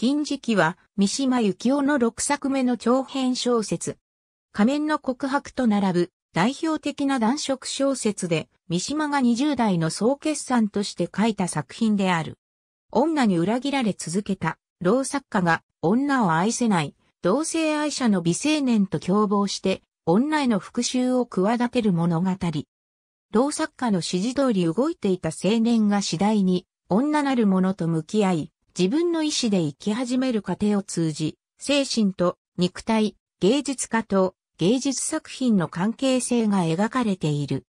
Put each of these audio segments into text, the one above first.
金時期は、三島由紀夫の6作目の長編小説。仮面の告白と並ぶ、代表的な男色小説で、三島が20代の総決算として書いた作品である。女に裏切られ続けた、老作家が、女を愛せない、同性愛者の美青年と共謀して、女への復讐を企てる物語。老作家の指示通り動いていた青年が次第に、女なる者と向き合い、自分の意志で生き始める過程を通じ、精神と肉体、芸術家と芸術作品の関係性が描かれている。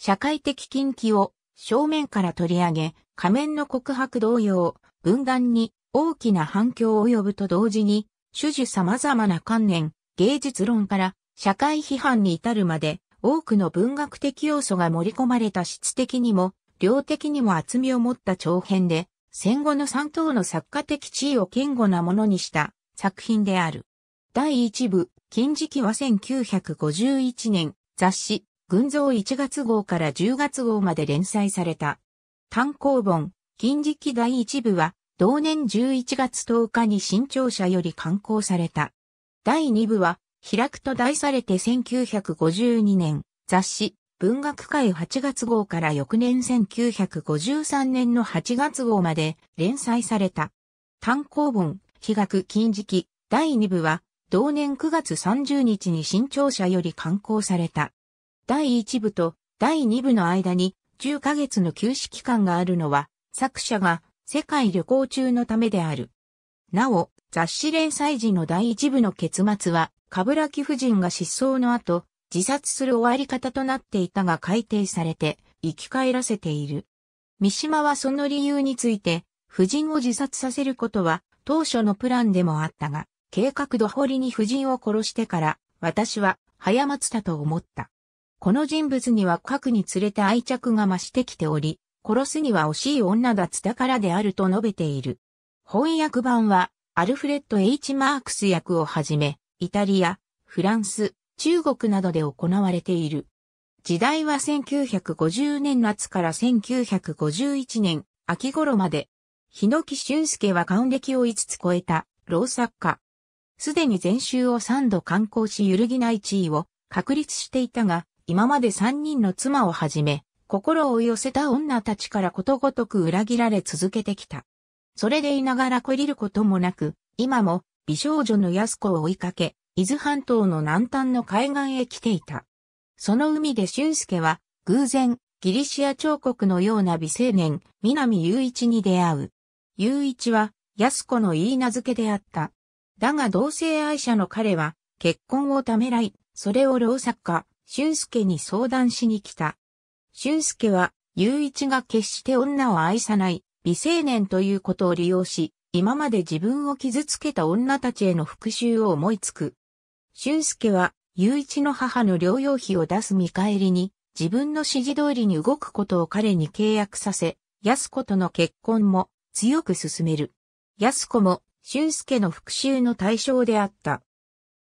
社会的近畿を正面から取り上げ、仮面の告白同様、文壇に大きな反響を及ぶと同時に、種々様々な観念、芸術論から社会批判に至るまで、多くの文学的要素が盛り込まれた質的にも、量的にも厚みを持った長編で、戦後の三等の作家的地位を堅固なものにした作品である。第一部、金時期は1951年、雑誌、群像1月号から10月号まで連載された。単行本、金時期第一部は、同年11月10日に新潮社より刊行された。第二部は、開くと題されて1952年、雑誌、文学界8月号から翌年1953年の8月号まで連載された。単行本、飛学金時第2部は、同年9月30日に新潮社より刊行された。第1部と第2部の間に10ヶ月の休止期間があるのは、作者が世界旅行中のためである。なお、雑誌連載時の第1部の結末は、カブラキ夫人が失踪の後、自殺する終わり方となっていたが改定されて生き返らせている。三島はその理由について、夫人を自殺させることは当初のプランでもあったが、計画どほりに夫人を殺してから、私は早松だと思った。この人物には核に連れて愛着が増してきており、殺すには惜しい女だつだからであると述べている。翻訳版は、アルフレッド・ H・ マークス役をはじめ、イタリア、フランス、中国などで行われている。時代は1950年夏から1951年秋頃まで。日野木俊介は還暦を5つ超えた老作家。すでに全集を3度観光し揺るぎない地位を確立していたが、今まで3人の妻をはじめ、心を寄せた女たちからことごとく裏切られ続けてきた。それでいながら懲りることもなく、今も美少女の安子を追いかけ、伊豆半島の南端の海岸へ来ていた。その海で俊介は、偶然、ギリシア彫刻のような美青年、南雄一に出会う。雄一は、安子の言い名付けであった。だが同性愛者の彼は、結婚をためらい、それを老作家、俊介に相談しに来た。俊介は、雄一が決して女を愛さない、美青年ということを利用し、今まで自分を傷つけた女たちへの復讐を思いつく。俊介は、雄一の母の療養費を出す見返りに、自分の指示通りに動くことを彼に契約させ、安子との結婚も強く進める。安子も俊介の復讐の対象であった。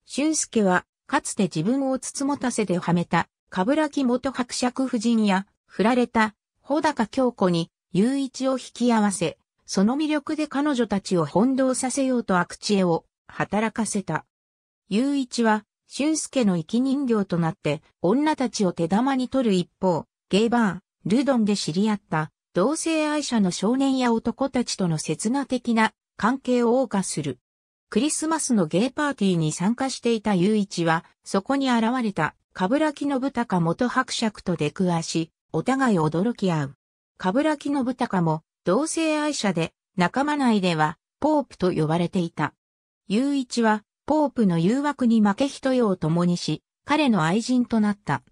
俊介は、かつて自分をつもたせてはめた、かぶらき元伯爵夫人や、振られた、穂高京子に、雄一を引き合わせ、その魅力で彼女たちを翻弄させようと悪知恵を働かせた。雄一は、俊介の生き人形となって女たちを手玉に取る一方、ゲイバー、ルドンで知り合った同性愛者の少年や男たちとの刹那的な関係を謳歌する。クリスマスのゲイパーティーに参加していた雄一は、そこに現れた、カブラキノブタカ元伯爵と出くわし、お互い驚き合う。カブラキノブタカも、同性愛者で、仲間内では、ポープと呼ばれていた。雄一は、ポープの誘惑に負け人よを共にし、彼の愛人となった。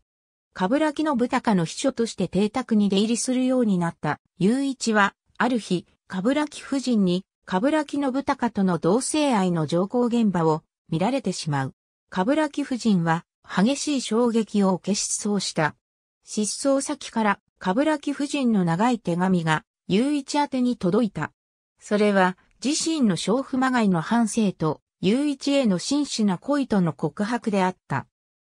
カブラキのブタカの秘書として邸宅に出入りするようになった、雄一は、ある日、カブラキ夫人に、カブラキのブタカとの同性愛の情報現場を見られてしまう。カブラキ夫人は、激しい衝撃を受け失踪した。失踪先から、カブラキ夫人の長い手紙が、雄一宛に届いた。それは、自身の娼婦まがいの反省と、雄一への真摯な恋との告白であった。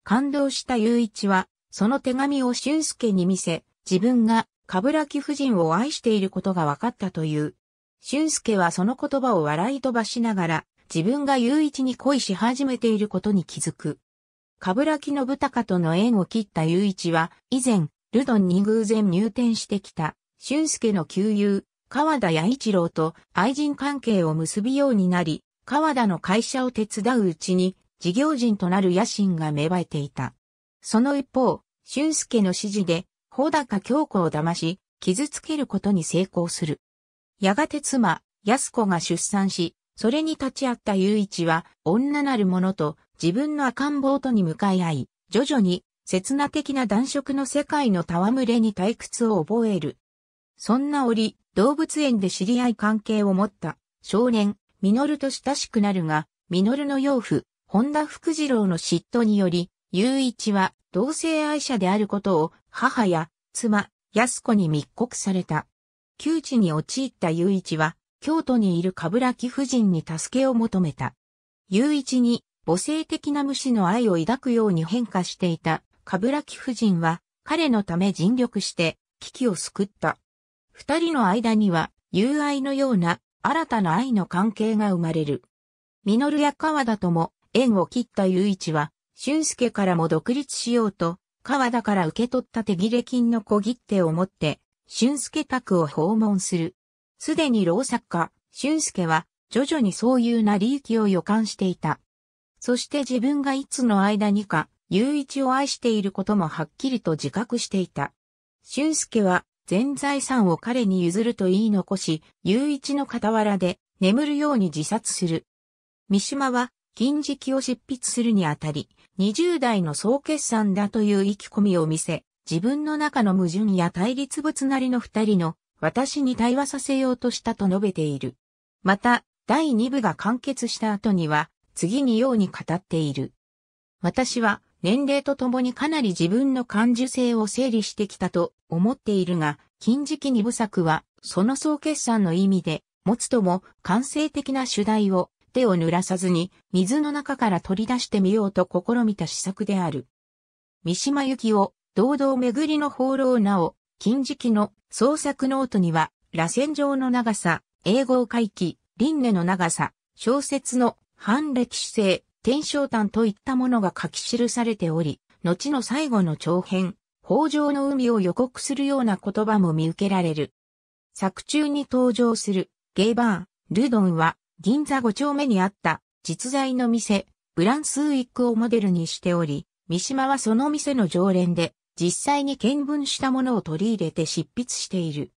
感動した雄一は、その手紙を俊介に見せ、自分が、かぶらき夫人を愛していることが分かったという。俊介はその言葉を笑い飛ばしながら、自分が雄一に恋し始めていることに気づく。かぶらきのぶたかとの縁を切った雄一は、以前、ルドンに偶然入店してきた、俊介の旧友、川田弥一郎と愛人関係を結ぶようになり、川田の会社を手伝ううちに、事業人となる野心が芽生えていた。その一方、俊介の指示で、穂高京子を騙し、傷つけることに成功する。やがて妻、安子が出産し、それに立ち会った雄一は、女なる者と自分の赤ん坊とに向かい合い、徐々に、刹那的な男色の世界の戯れに退屈を覚える。そんな折、動物園で知り合い関係を持った少年、ミノルと親しくなるが、ミノルの養父、本田福次郎の嫉妬により、雄一は同性愛者であることを母や妻、安子に密告された。窮地に陥った雄一は、京都にいる冠城夫人に助けを求めた。雄一に母性的な無視の愛を抱くように変化していた冠城夫人は彼のため尽力して危機を救った。二人の間には友愛のような新たな愛の関係が生まれる。ミノルや川田とも縁を切った雄一は、俊介からも独立しようと、川田から受け取った手切れ金の小切手を持って、俊介宅を訪問する。すでに老作家、俊介は、徐々にそういう成り行きを予感していた。そして自分がいつの間にか、雄一を愛していることもはっきりと自覚していた。俊介は、全財産を彼に譲ると言い残し、雄一の傍らで眠るように自殺する。三島は、金色を執筆するにあたり、20代の総決算だという意気込みを見せ、自分の中の矛盾や対立物なりの二人の私に対話させようとしたと述べている。また、第二部が完結した後には、次にように語っている。私は、年齢とともにかなり自分の感受性を整理してきたと思っているが、近時期二部作は、その総決算の意味で、持つとも、完成的な主題を、手を濡らさずに、水の中から取り出してみようと試みた試作である。三島由紀夫、堂々巡りの放浪なお、金時期の創作ノートには、螺旋状の長さ、英語回帰、輪廻の長さ、小説の反歴史性、天正譚といったものが書き記されており、後の最後の長編、豊穣の海を予告するような言葉も見受けられる。作中に登場するゲイバー、ルドンは銀座五丁目にあった実在の店、ブランスウィックをモデルにしており、三島はその店の常連で実際に見聞したものを取り入れて執筆している。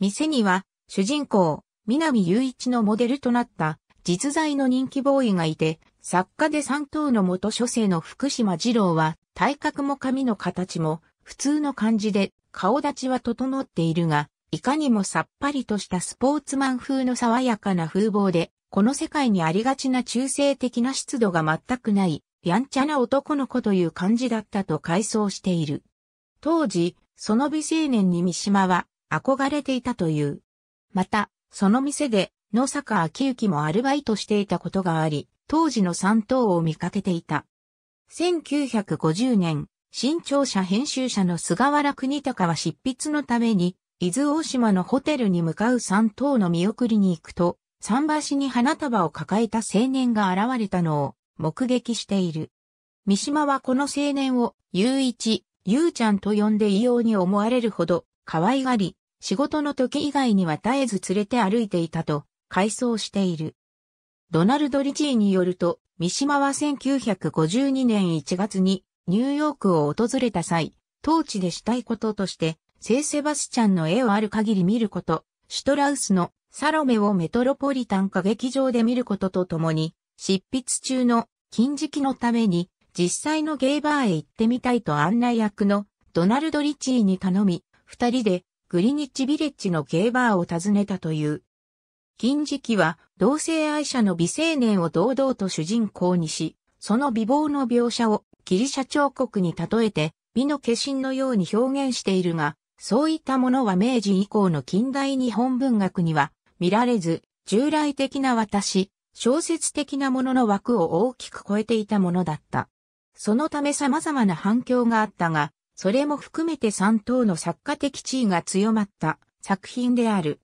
店には主人公、南雄一のモデルとなった実在の人気ボーイがいて、作家で三等の元書生の福島二郎は体格も髪の形も普通の感じで顔立ちは整っているが、いかにもさっぱりとしたスポーツマン風の爽やかな風貌で、この世界にありがちな中性的な湿度が全くない、やんちゃな男の子という感じだったと回想している。当時、その美青年に三島は憧れていたという。また、その店で野坂昭之もアルバイトしていたことがあり、当時の三等を見かけていた。1950年、新潮社編集者の菅原国高は執筆のために、伊豆大島のホテルに向かう三島の見送りに行くと、桟橋に花束を抱えた青年が現れたのを目撃している。三島はこの青年を、ゆういち、ゆうちゃんと呼んで異様に思われるほど、可愛がり、仕事の時以外には絶えず連れて歩いていたと、回想している。ドナルド・リチーによると、三島は1952年1月にニューヨークを訪れた際、当地でしたいこととして、聖セバスチャンの絵をある限り見ること、シュトラウスのサロメをメトロポリタン歌劇場で見ることとともに、執筆中の金期のために実際のゲイバーへ行ってみたいと案内役のドナルド・リッチーに頼み、二人でグリニッチ・ビレッジのゲイバーを訪ねたという。金期は同性愛者の美青年を堂々と主人公にし、その美貌の描写をギリシャ彫刻に例えて美の化身のように表現しているが、そういったものは明治以降の近代日本文学には見られず、従来的な私、小説的なものの枠を大きく超えていたものだった。そのため様々な反響があったが、それも含めて三等の作家的地位が強まった作品である。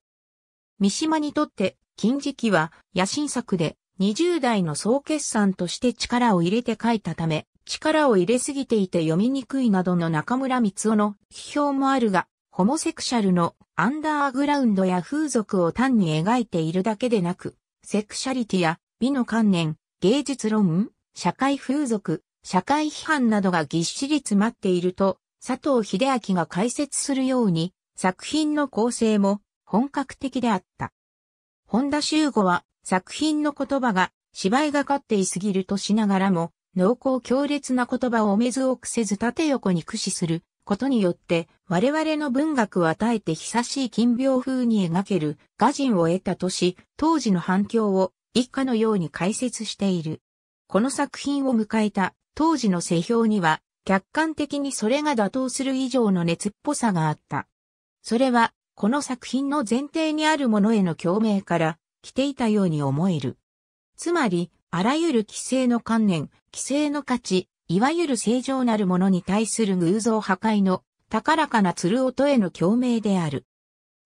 三島にとって金時期は野心作で20代の総決算として力を入れて書いたため、力を入れすぎていて読みにくいなどの中村光夫の批評もあるが、ホモセクシャルのアンダーグラウンドや風俗を単に描いているだけでなく、セクシャリティや美の観念、芸術論、社会風俗、社会批判などがぎっしり詰まっていると、佐藤秀明が解説するように、作品の構成も本格的であった。本田修吾は作品の言葉が芝居がかっていすぎるとしながらも、濃厚強烈な言葉をおめず多くせず縦横に駆使することによって我々の文学を与えて久しい近病風に描ける画人を得たとし、当時の反響を一家のように解説している。この作品を迎えた当時の世評には客観的にそれが妥当する以上の熱っぽさがあった。それはこの作品の前提にあるものへの共鳴から来ていたように思える。つまり、あらゆる規制の観念、規制の価値、いわゆる正常なるものに対する偶像破壊の高らかな鶴音への共鳴である。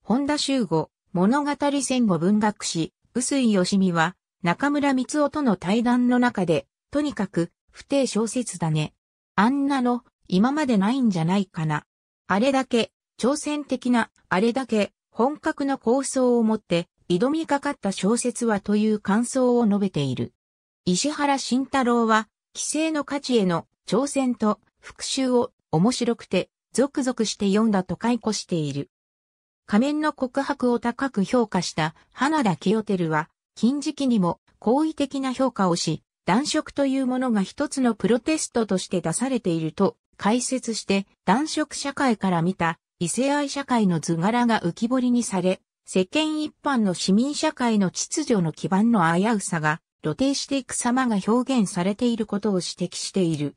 本田修吾、物語戦後文学史、臼井義美は、中村光夫との対談の中で、とにかく、不定小説だね。あんなの、今までないんじゃないかな。あれだけ、挑戦的な、あれだけ、本格の構想を持って、挑みかかった小説はという感想を述べている。石原慎太郎は、規制の価値への挑戦と復讐を面白くて、ゾクゾクして読んだと解雇している。仮面の告白を高く評価した花田清照は、近時期にも好意的な評価をし、暖色というものが一つのプロテストとして出されていると解説して、暖色社会から見た異性愛社会の図柄が浮き彫りにされ、世間一般の市民社会の秩序の基盤の危うさが露呈していく様が表現されていることを指摘している。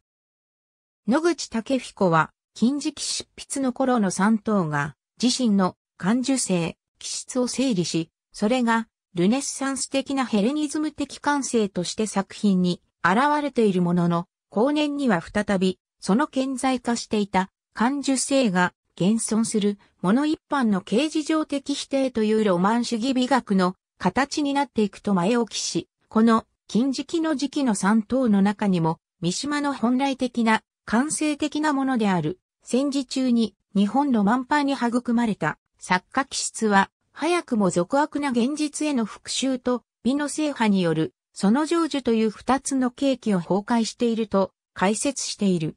野口武彦は、近時期執筆の頃の三頭が、自身の感受性、気質を整理し、それが、ルネッサンス的なヘレニズム的感性として作品に現れているものの、後年には再び、その顕在化していた感受性が現存する、もの一般の形事上的否定というロマン主義美学の形になっていくと前置きし、この近時期の時期の三等の中にも、三島の本来的な、感性的なものである、戦時中に日本の満杯に育まれた作家気質は、早くも俗悪な現実への復讐と美の制覇による、その成就という二つの契機を崩壊していると解説している。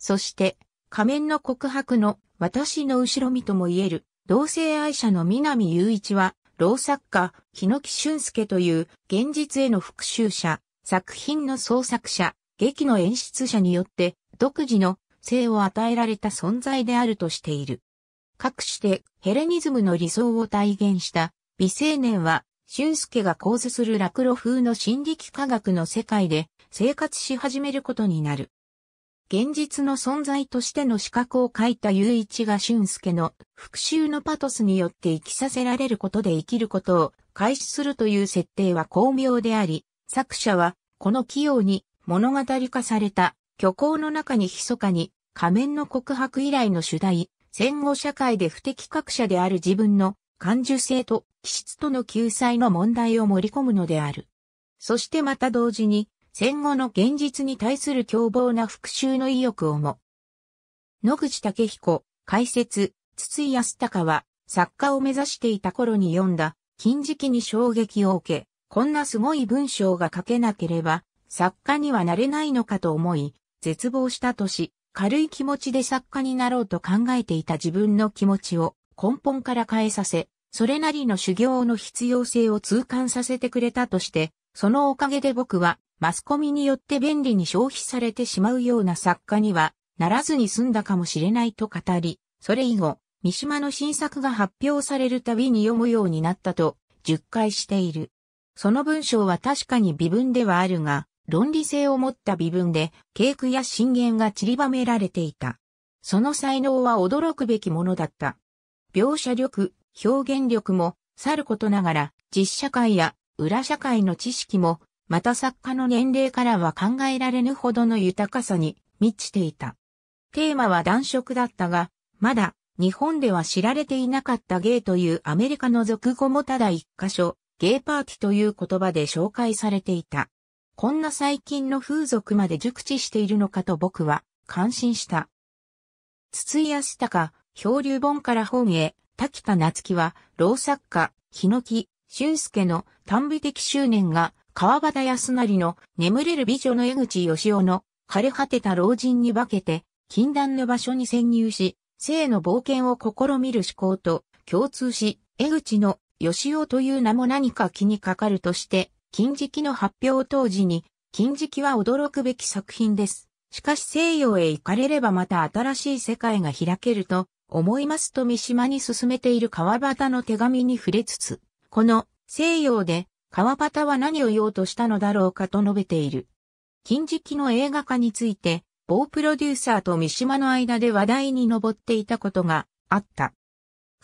そして、仮面の告白の私の後ろ身とも言える、同性愛者の南雄一は、老作家、日野木俊介という現実への復讐者、作品の創作者、劇の演出者によって独自の性を与えられた存在であるとしている。かくしてヘレニズムの理想を体現した美青年は、俊介が構図する落露風の心理幾何学の世界で生活し始めることになる。現実の存在としての資格を書いた雄一が俊介の復讐のパトスによって生きさせられることで生きることを開始するという設定は巧妙であり、作者はこの器用に物語化された虚構の中に密かに仮面の告白以来の主題、戦後社会で不適格者である自分の感受性と気質との救済の問題を盛り込むのである。そしてまた同時に戦後の現実に対する凶暴な復讐の意欲をも。野口武彦、解説、筒井康隆は、作家を目指していた頃に読んだ、金時期に衝撃を受け、こんなすごい文章が書けなければ、作家にはなれないのかと思い、絶望したとし、軽い気持ちで作家になろうと考えていた自分の気持ちを根本から変えさせ、それなりの修行の必要性を痛感させてくれたとして、そのおかげで僕はマスコミによって便利に消費されてしまうような作家には、ならずに済んだかもしれないと語り、それ以後、三島の新作が発表されるたびに読むようになったと、述回している。その文章は確かに微分ではあるが、論理性を持った微分で、傾句や震源が散りばめられていた。その才能は驚くべきものだった。描写力、表現力も、さることながら、実社会や裏社会の知識もまた作家の年齢からは考えられぬほどの豊かさに満ちていた。テーマは男色だったが、まだ日本では知られていなかったゲイというアメリカの俗語もただ一箇所、ゲイパーティという言葉で紹介されていた。こんな最近の風俗まで熟知しているのかと僕は感心した。筒井康隆、漂流本から本へ、滝田夏樹は、老作家、日野木、俊介の短美的執念が川端康成の眠れる美女の江口義雄の枯れ果てた老人に化けて、禁断の場所に潜入し、性の冒険を試みる思考と共通し、江口の義雄という名も何か気にかかるとして、金色の発表当時に、金色は驚くべき作品です。しかし西洋へ行かれればまた新しい世界が開けると思いますと三島に進めている川端の手紙に触れつつ、この西洋で川端は何を言おうとしたのだろうかと述べている。時期の映画化について、某プロデューサーと三島の間で話題に上っていたことがあった。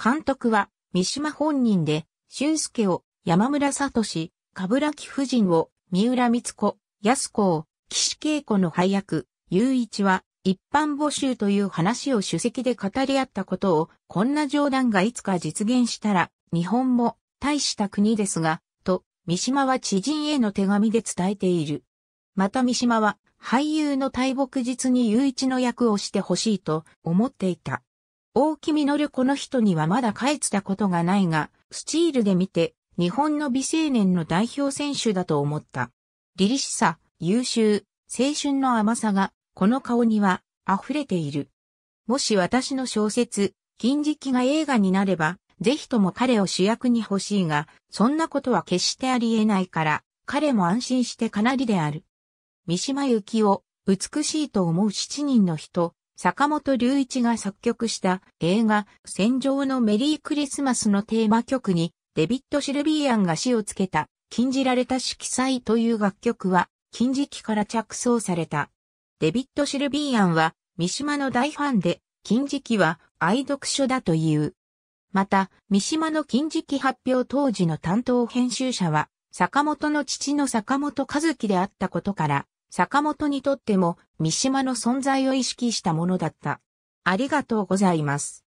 監督は三島本人で、俊介を山村聡、志、冠城夫人を三浦光子、安子を岸恵子の配役、雄一は一般募集という話を主席で語り合ったことを、こんな冗談がいつか実現したら、日本も大した国ですが、三島は知人への手紙で伝えている。また三島は俳優の大木実に雄一の役をしてほしいと思っていた。大木実この人にはまだ帰ったことがないが、スチールで見て日本の美青年の代表選手だと思った。凛々しさ、優秀、青春の甘さが、この顔には溢れている。もし私の小説、金時期が映画になれば、ぜひとも彼を主役に欲しいが、そんなことは決してあり得ないから、彼も安心してかなりである。三島由紀夫、美しいと思う七人の人、坂本隆一が作曲した映画、戦場のメリークリスマスのテーマ曲に、デビッド・シルビーアンが詩をつけた、禁じられた色彩という楽曲は、禁じ期から着想された。デビッド・シルビーアンは、三島の大ファンで、禁じ期は愛読書だという。また、三島の近時期発表当時の担当編集者は、坂本の父の坂本和樹であったことから、坂本にとっても三島の存在を意識したものだった。ありがとうございます。